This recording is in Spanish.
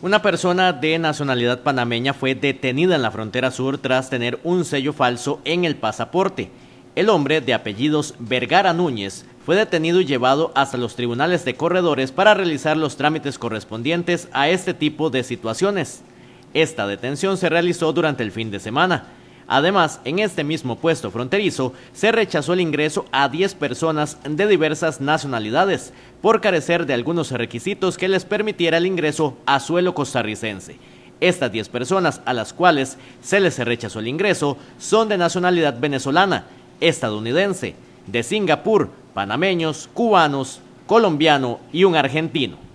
Una persona de nacionalidad panameña fue detenida en la frontera sur tras tener un sello falso en el pasaporte. El hombre, de apellidos Vergara Núñez, fue detenido y llevado hasta los tribunales de corredores para realizar los trámites correspondientes a este tipo de situaciones. Esta detención se realizó durante el fin de semana. Además, en este mismo puesto fronterizo se rechazó el ingreso a 10 personas de diversas nacionalidades por carecer de algunos requisitos que les permitiera el ingreso a suelo costarricense. Estas 10 personas a las cuales se les rechazó el ingreso son de nacionalidad venezolana, estadounidense, de Singapur, panameños, cubanos, colombiano y un argentino.